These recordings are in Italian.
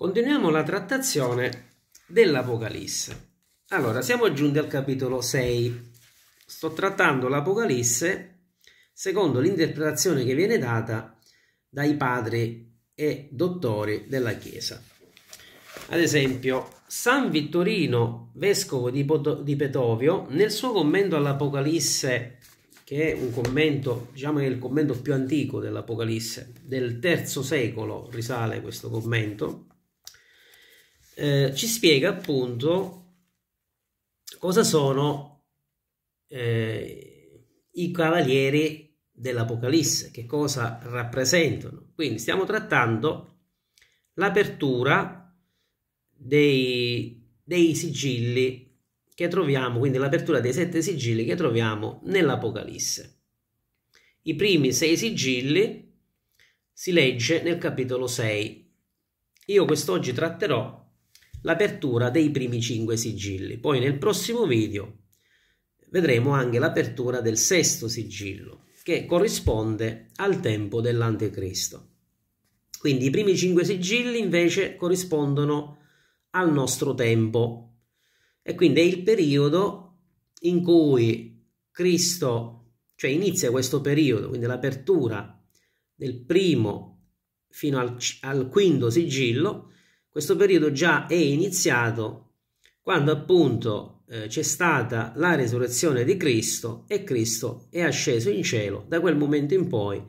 Continuiamo la trattazione dell'Apocalisse. Allora, siamo giunti al capitolo 6. Sto trattando l'Apocalisse secondo l'interpretazione che viene data dai padri e dottori della Chiesa. Ad esempio, San Vittorino, vescovo di, Pot di Petovio, nel suo commento all'Apocalisse, che è un commento, diciamo che è il commento più antico dell'Apocalisse, del III secolo risale questo commento, eh, ci spiega appunto cosa sono eh, i cavalieri dell'Apocalisse, che cosa rappresentano. Quindi stiamo trattando l'apertura dei, dei sigilli che troviamo, quindi l'apertura dei sette sigilli che troviamo nell'Apocalisse. I primi sei sigilli si legge nel capitolo 6. Io quest'oggi tratterò l'apertura dei primi 5 sigilli. Poi nel prossimo video vedremo anche l'apertura del sesto sigillo, che corrisponde al tempo dell'anticristo. Quindi i primi 5 sigilli invece corrispondono al nostro tempo e quindi è il periodo in cui Cristo, cioè inizia questo periodo, quindi l'apertura del primo fino al, al quinto sigillo, questo periodo già è iniziato quando appunto eh, c'è stata la resurrezione di Cristo e Cristo è asceso in cielo. Da quel momento in poi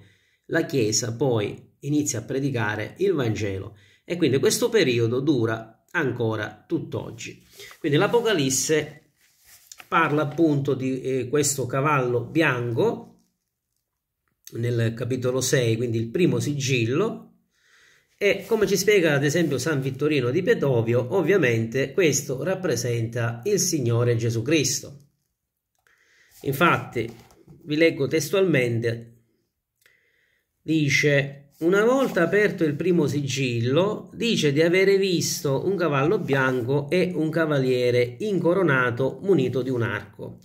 la Chiesa poi inizia a predicare il Vangelo e quindi questo periodo dura ancora tutt'oggi. Quindi l'Apocalisse parla appunto di eh, questo cavallo bianco nel capitolo 6, quindi il primo sigillo e come ci spiega ad esempio San Vittorino di Petovio, ovviamente questo rappresenta il Signore Gesù Cristo. Infatti, vi leggo testualmente, dice, una volta aperto il primo sigillo, dice di avere visto un cavallo bianco e un cavaliere incoronato munito di un arco.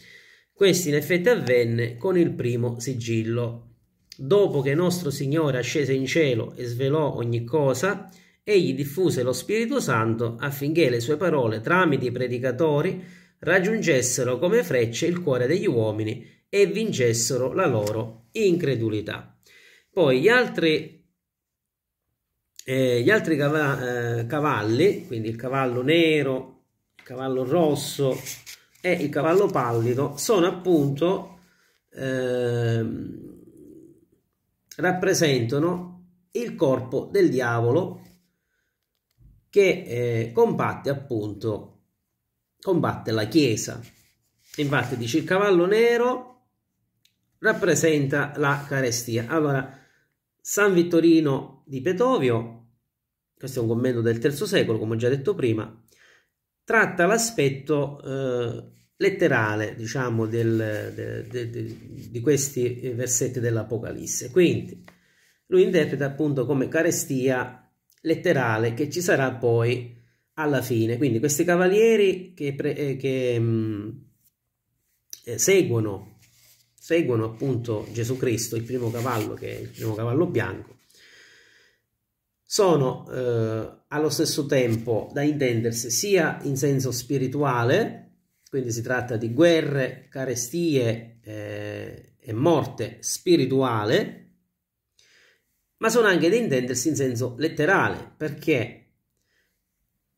Questo in effetti avvenne con il primo sigillo. Dopo che nostro Signore ascese in cielo e svelò ogni cosa, egli diffuse lo Spirito Santo affinché le sue parole, tramite i predicatori, raggiungessero come frecce il cuore degli uomini e vincessero la loro incredulità. Poi gli altri, eh, gli altri cava eh, cavalli, quindi il cavallo nero, il cavallo rosso e il cavallo pallido, sono appunto... Eh, rappresentano il corpo del diavolo che eh, combatte appunto combatte la chiesa infatti dice il cavallo nero rappresenta la carestia allora San Vittorino di Petovio questo è un commento del terzo secolo come ho già detto prima tratta l'aspetto eh, letterale, diciamo, del, de, de, de, di questi eh, versetti dell'Apocalisse. Quindi lui interpreta appunto come carestia letterale che ci sarà poi alla fine. Quindi questi cavalieri che, pre, eh, che mh, mm, eh, seguono, seguono appunto Gesù Cristo, il primo cavallo che è il primo cavallo bianco, sono eh, allo stesso tempo da intendersi sia in senso spirituale, quindi si tratta di guerre, carestie eh, e morte spirituale, ma sono anche da intendersi in senso letterale, perché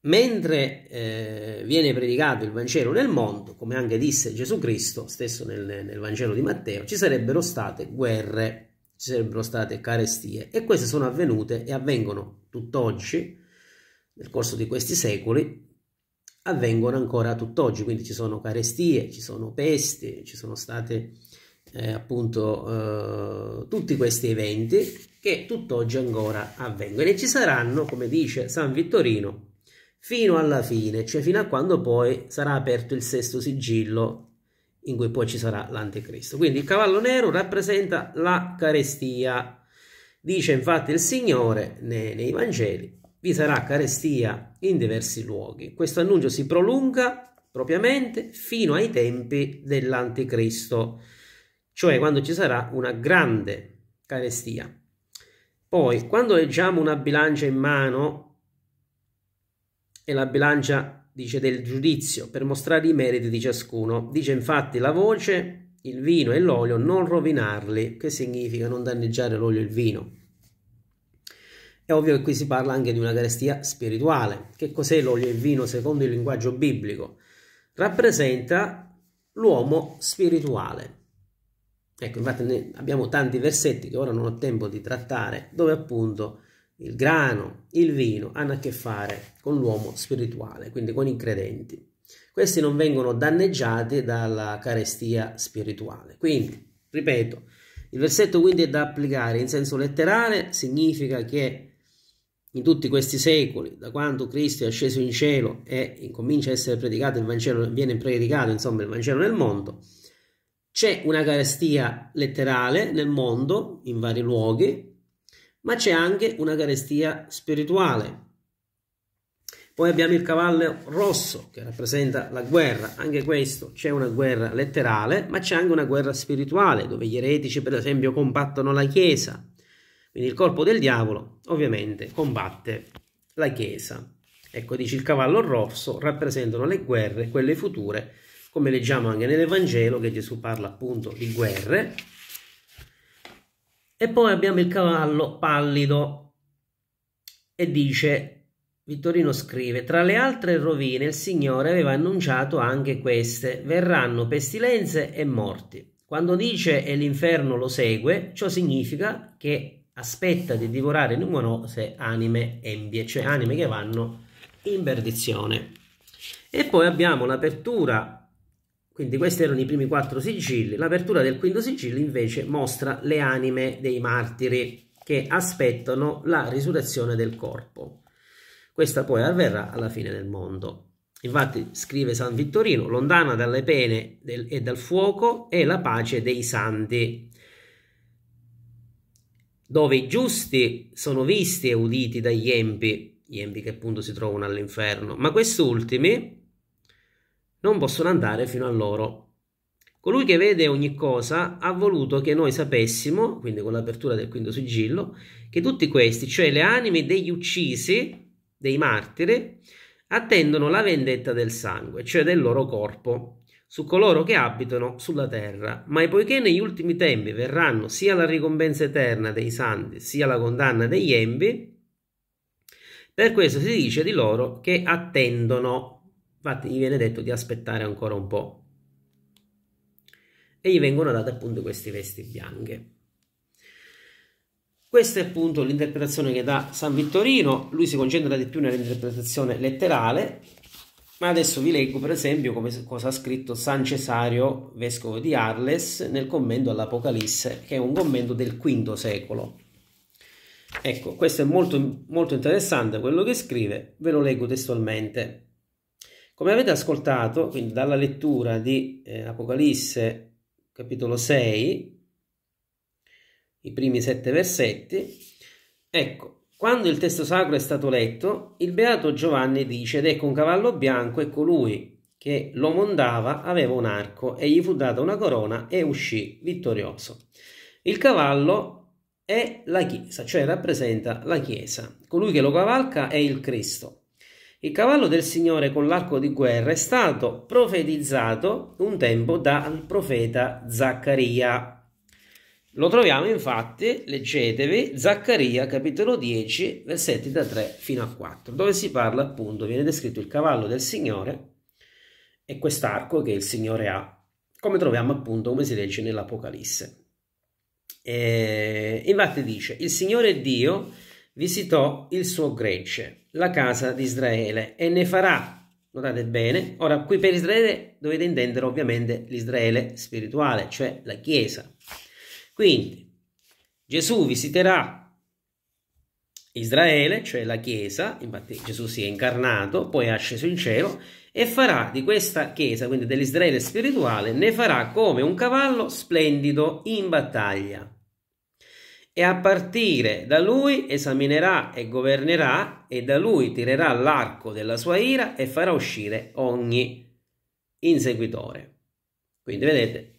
mentre eh, viene predicato il Vangelo nel mondo, come anche disse Gesù Cristo stesso nel, nel, Vangelo di Matteo, ci sarebbero state guerre, ci sarebbero state carestie e queste sono avvenute e avvengono tutt'oggi nel corso di questi secoli avvengono ancora tutt'oggi, quindi ci sono carestie, ci sono peste, ci sono state eh, appunto eh, tutti questi eventi che tutt'oggi ancora avvengono e ci saranno, come dice San Vittorino, fino alla fine, cioè fino a quando poi sarà aperto il sesto sigillo in cui poi ci sarà l'anticristo. Quindi il cavallo nero rappresenta la carestia, dice infatti il Signore nei, nei Vangeli, vi sarà carestia in diversi luoghi. Questo annuncio si prolunga propriamente fino ai tempi dell'anticristo, cioè quando ci sarà una grande carestia. Poi, quando leggiamo una bilancia in mano, e la bilancia dice del giudizio, per mostrare i meriti di ciascuno, dice infatti la voce, il vino e l'olio, non rovinarli, che significa non danneggiare l'olio e il vino è ovvio che qui si parla anche di una carestia spirituale. Che cos'è l'olio e il vino secondo il linguaggio biblico? Rappresenta l'uomo spirituale. Ecco, infatti abbiamo tanti versetti che ora non ho tempo di trattare, dove appunto il grano, il vino hanno a che fare con l'uomo spirituale, quindi con i credenti. Questi non vengono danneggiati dalla carestia spirituale. Quindi, ripeto, il versetto quindi è da applicare in senso letterale, significa che in tutti questi secoli, da quando Cristo è asceso in cielo e comincia a essere predicato il Vangelo, viene predicato insomma il Vangelo nel mondo, c'è una carestia letterale nel mondo, in vari luoghi, ma c'è anche una carestia spirituale. Poi abbiamo il cavallo rosso che rappresenta la guerra, anche questo c'è una guerra letterale, ma c'è anche una guerra spirituale dove gli eretici per esempio combattono la Chiesa, quindi il corpo del diavolo ovviamente combatte la Chiesa. Ecco, dice il cavallo rosso rappresentano le guerre, quelle future, come leggiamo anche nell'Evangelo che Gesù parla appunto di guerre. E poi abbiamo il cavallo pallido e dice Vittorino scrive, tra le altre rovine il Signore aveva annunciato anche queste, verranno pestilenze e morti. Quando dice e l'inferno lo segue, ciò significa che aspetta di divorare numerose anime embie, cioè anime che vanno in perdizione. E poi abbiamo l'apertura, quindi questi erano i primi quattro sigilli, l'apertura del quinto sigillo invece mostra le anime dei martiri che aspettano la risurrezione del corpo. Questa poi avverrà alla fine del mondo. Infatti scrive San Vittorino, lontana dalle pene del, e dal fuoco è la pace dei santi, dove i giusti sono visti e uditi dagli empi, gli empi che appunto si trovano all'inferno, ma questi ultimi non possono andare fino a loro. Colui che vede ogni cosa ha voluto che noi sapessimo, quindi con l'apertura del quinto sigillo, che tutti questi, cioè le anime degli uccisi, dei martiri, attendono la vendetta del sangue, cioè del loro corpo, su coloro che abitano sulla terra. Ma poiché negli ultimi tempi verranno sia la ricompensa eterna dei santi, sia la condanna degli empi, per questo si dice di loro che attendono, infatti gli viene detto di aspettare ancora un po'. E gli vengono date appunto queste vesti bianche. Questa è appunto l'interpretazione che dà San Vittorino, lui si concentra di più nell'interpretazione letterale, ma adesso vi leggo per esempio come, cosa ha scritto San Cesario, vescovo di Arles, nel commento all'Apocalisse, che è un commento del V secolo. Ecco, questo è molto, molto interessante quello che scrive, ve lo leggo testualmente. Come avete ascoltato, quindi dalla lettura di eh, Apocalisse capitolo 6, i primi sette versetti, ecco, quando il testo sacro è stato letto, il beato Giovanni dice: Ed ecco un cavallo bianco e colui che lo mondava aveva un arco e gli fu data una corona e uscì vittorioso. Il cavallo è la Chiesa, cioè rappresenta la Chiesa. Colui che lo cavalca è il Cristo. Il cavallo del Signore con l'arco di guerra è stato profetizzato un tempo dal profeta Zaccaria. Lo troviamo infatti, leggetevi, Zaccaria capitolo 10, versetti da 3 fino a 4, dove si parla appunto, viene descritto il cavallo del Signore e quest'arco che il Signore ha, come troviamo appunto, come si legge nell'Apocalisse. E infatti dice, il Signore Dio visitò il suo grece, la casa di Israele, e ne farà, notate bene, ora qui per Israele dovete intendere ovviamente l'Israele spirituale, cioè la Chiesa quindi Gesù visiterà Israele, cioè la Chiesa, infatti Gesù si è incarnato, poi è asceso in cielo e farà di questa Chiesa, quindi dell'Israele spirituale, ne farà come un cavallo splendido in battaglia. E a partire da lui esaminerà e governerà e da lui tirerà l'arco della sua ira e farà uscire ogni inseguitore. Quindi vedete,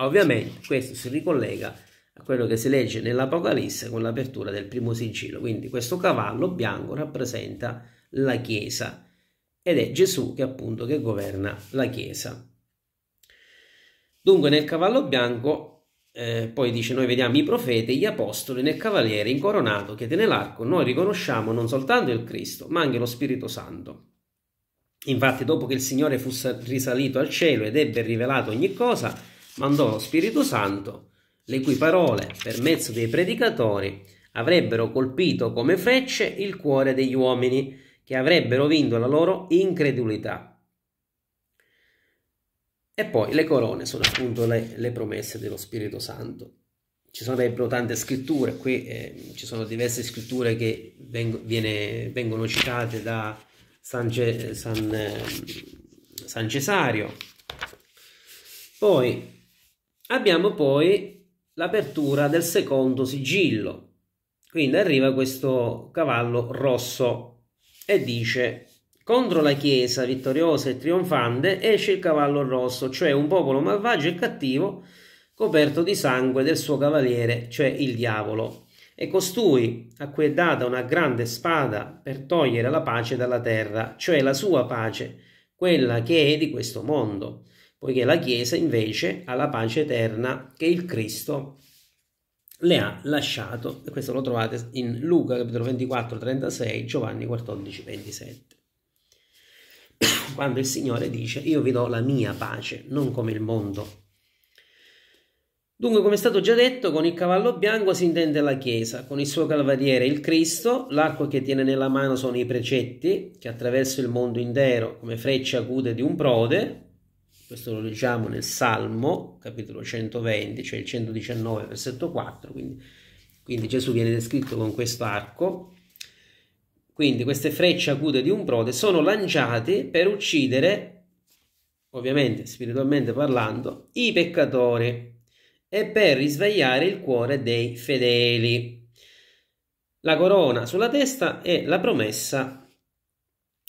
ovviamente questo si ricollega a quello che si legge nell'Apocalisse con l'apertura del primo sigillo. Quindi questo cavallo bianco rappresenta la Chiesa ed è Gesù che appunto che governa la Chiesa. Dunque nel cavallo bianco eh, poi dice noi vediamo i profeti, gli apostoli nel cavaliere incoronato che tiene l'arco, noi riconosciamo non soltanto il Cristo ma anche lo Spirito Santo. Infatti dopo che il Signore fu risalito al cielo ed ebbe rivelato ogni cosa, mandò lo Spirito Santo le cui parole, per mezzo dei predicatori, avrebbero colpito come frecce il cuore degli uomini, che avrebbero vinto la loro incredulità. E poi le corone sono appunto le, le promesse dello Spirito Santo. Ci sono davvero tante scritture, qui eh, ci sono diverse scritture che veng viene, vengono citate da San, Ge San, eh, San Cesario. Poi abbiamo poi l'apertura del secondo sigillo. Quindi arriva questo cavallo rosso e dice contro la Chiesa vittoriosa e trionfante esce il cavallo rosso, cioè un popolo malvagio e cattivo coperto di sangue del suo cavaliere, cioè il diavolo. E costui a cui è data una grande spada per togliere la pace dalla terra, cioè la sua pace, quella che è di questo mondo poiché la Chiesa invece ha la pace eterna che il Cristo le ha lasciato. E questo lo trovate in Luca capitolo 24, 36, Giovanni 14, 27. Quando il Signore dice io vi do la mia pace, non come il mondo. Dunque, come è stato già detto, con il cavallo bianco si intende la Chiesa, con il suo cavaliere il Cristo, l'arco che tiene nella mano sono i precetti, che attraverso il mondo intero, come frecce acute di un prode, questo lo leggiamo nel Salmo, capitolo 120, cioè il 119, versetto 4, quindi, quindi Gesù viene descritto con questo arco. Quindi queste frecce acute di un prode sono lanciate per uccidere, ovviamente spiritualmente parlando, i peccatori e per risvegliare il cuore dei fedeli. La corona sulla testa è la promessa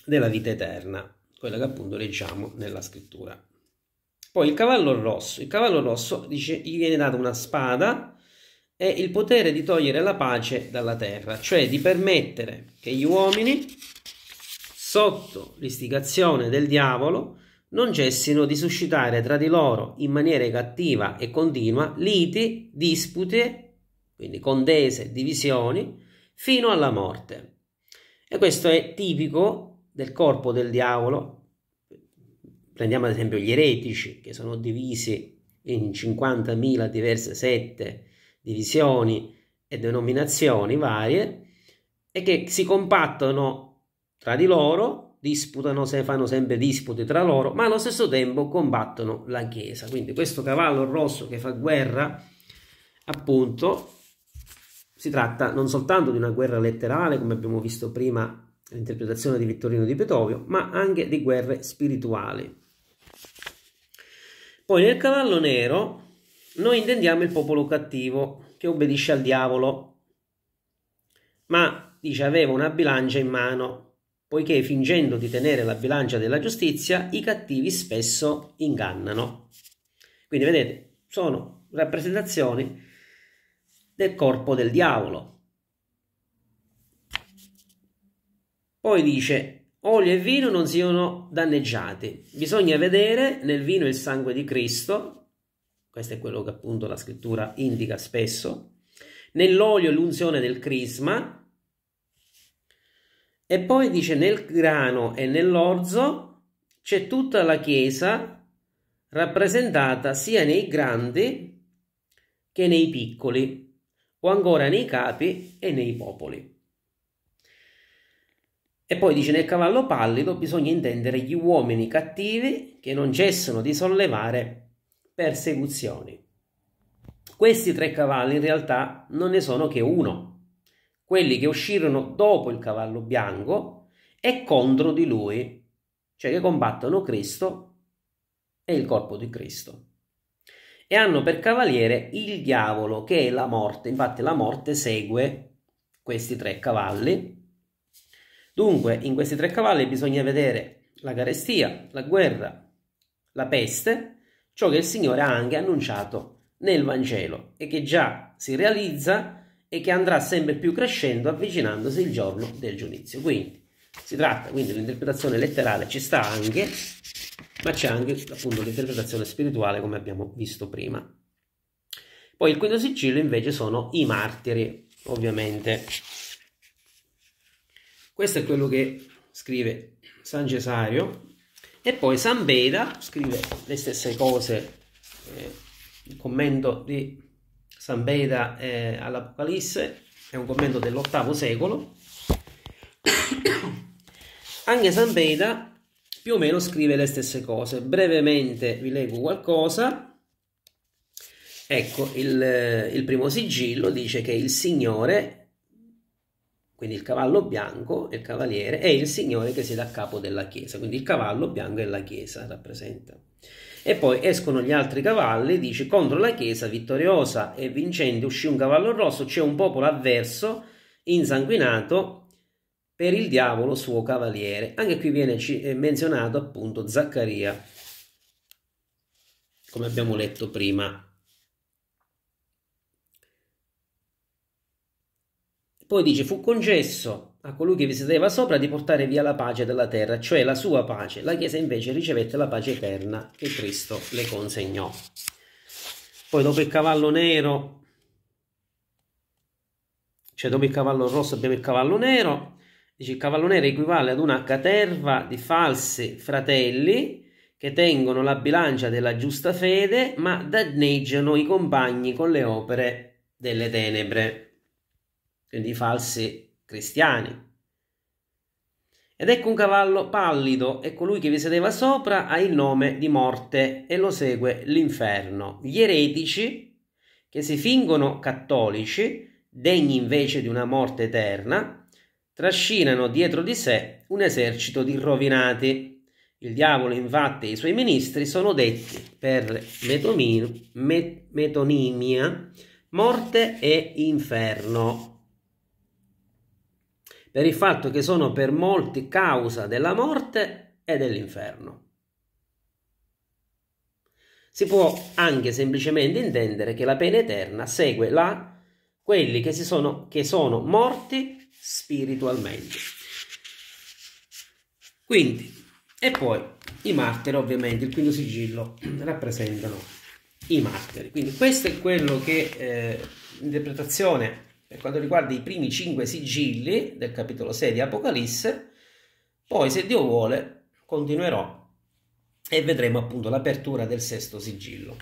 della vita eterna, quella che appunto leggiamo nella scrittura. Poi il cavallo rosso. Il cavallo rosso dice, gli viene data una spada e il potere di togliere la pace dalla terra, cioè di permettere che gli uomini, sotto l'istigazione del diavolo, non cessino di suscitare tra di loro in maniera cattiva e continua liti, dispute, quindi contese, divisioni, fino alla morte. E questo è tipico del corpo del diavolo Prendiamo ad esempio gli eretici, che sono divisi in 50.000 diverse sette, divisioni e denominazioni varie, e che si compattono tra di loro, disputano, se fanno sempre dispute tra loro, ma allo stesso tempo combattono la Chiesa. Quindi questo cavallo rosso che fa guerra, appunto, si tratta non soltanto di una guerra letterale, come abbiamo visto prima l'interpretazione di Vittorino di Betovio, ma anche di guerre spirituali. Poi nel cavallo nero noi intendiamo il popolo cattivo che obbedisce al diavolo, ma dice aveva una bilancia in mano, poiché fingendo di tenere la bilancia della giustizia i cattivi spesso ingannano. Quindi vedete, sono rappresentazioni del corpo del diavolo. Poi dice olio e vino non siano danneggiati. Bisogna vedere nel vino il sangue di Cristo, questo è quello che appunto la scrittura indica spesso, nell'olio l'unzione del crisma, e poi dice nel grano e nell'orzo c'è tutta la Chiesa rappresentata sia nei grandi che nei piccoli, o ancora nei capi e nei popoli. E poi dice nel cavallo pallido bisogna intendere gli uomini cattivi che non cessano di sollevare persecuzioni. Questi tre cavalli in realtà non ne sono che uno, quelli che uscirono dopo il cavallo bianco e contro di lui, cioè che combattono Cristo e il corpo di Cristo. E hanno per cavaliere il diavolo che è la morte, infatti la morte segue questi tre cavalli Dunque, in questi tre cavalli bisogna vedere la carestia, la guerra, la peste, ciò che il Signore ha anche annunciato nel Vangelo e che già si realizza e che andrà sempre più crescendo avvicinandosi il giorno del giudizio. Quindi si tratta, quindi l'interpretazione letterale ci sta anche, ma c'è anche appunto l'interpretazione spirituale come abbiamo visto prima. Poi il quinto sigillo invece sono i martiri, ovviamente questo è quello che scrive San Cesario. E poi San Beda scrive le stesse cose, eh, il commento di San Beda eh, all'Apocalisse, è un commento dell'VIII secolo. Anche San Beda più o meno scrive le stesse cose. Brevemente vi leggo qualcosa. Ecco, il, eh, il primo sigillo dice che il Signore quindi il cavallo bianco, il cavaliere, è il signore che siede a capo della chiesa. Quindi il cavallo bianco è la chiesa, rappresenta. E poi escono gli altri cavalli, dice contro la chiesa vittoriosa e vincente uscì un cavallo rosso, c'è un popolo avverso, insanguinato per il diavolo suo cavaliere. Anche qui viene eh, menzionato appunto Zaccaria, come abbiamo letto prima. Poi dice fu concesso a colui che vi sedeva sopra di portare via la pace della terra, cioè la sua pace. La Chiesa invece ricevette la pace eterna che Cristo le consegnò. Poi dopo il cavallo nero, cioè dopo il cavallo rosso abbiamo il cavallo nero, dice il cavallo nero equivale ad una caterva di falsi fratelli che tengono la bilancia della giusta fede ma danneggiano i compagni con le opere delle tenebre quindi i falsi cristiani. Ed ecco un cavallo pallido e colui che vi sedeva sopra ha il nome di morte e lo segue l'inferno. Gli eretici, che si fingono cattolici, degni invece di una morte eterna, trascinano dietro di sé un esercito di rovinati. Il diavolo infatti e i suoi ministri sono detti per metonimia, metonimia morte e inferno per il fatto che sono per molti causa della morte e dell'inferno. Si può anche semplicemente intendere che la pena eterna segue la quelli che, sono, che sono morti spiritualmente. Quindi, e poi i martiri, ovviamente, il quinto sigillo rappresentano i martiri. Quindi questo è quello che eh, l'interpretazione per quanto riguarda i primi cinque sigilli del capitolo 6 di Apocalisse, poi se Dio vuole continuerò e vedremo appunto l'apertura del sesto sigillo.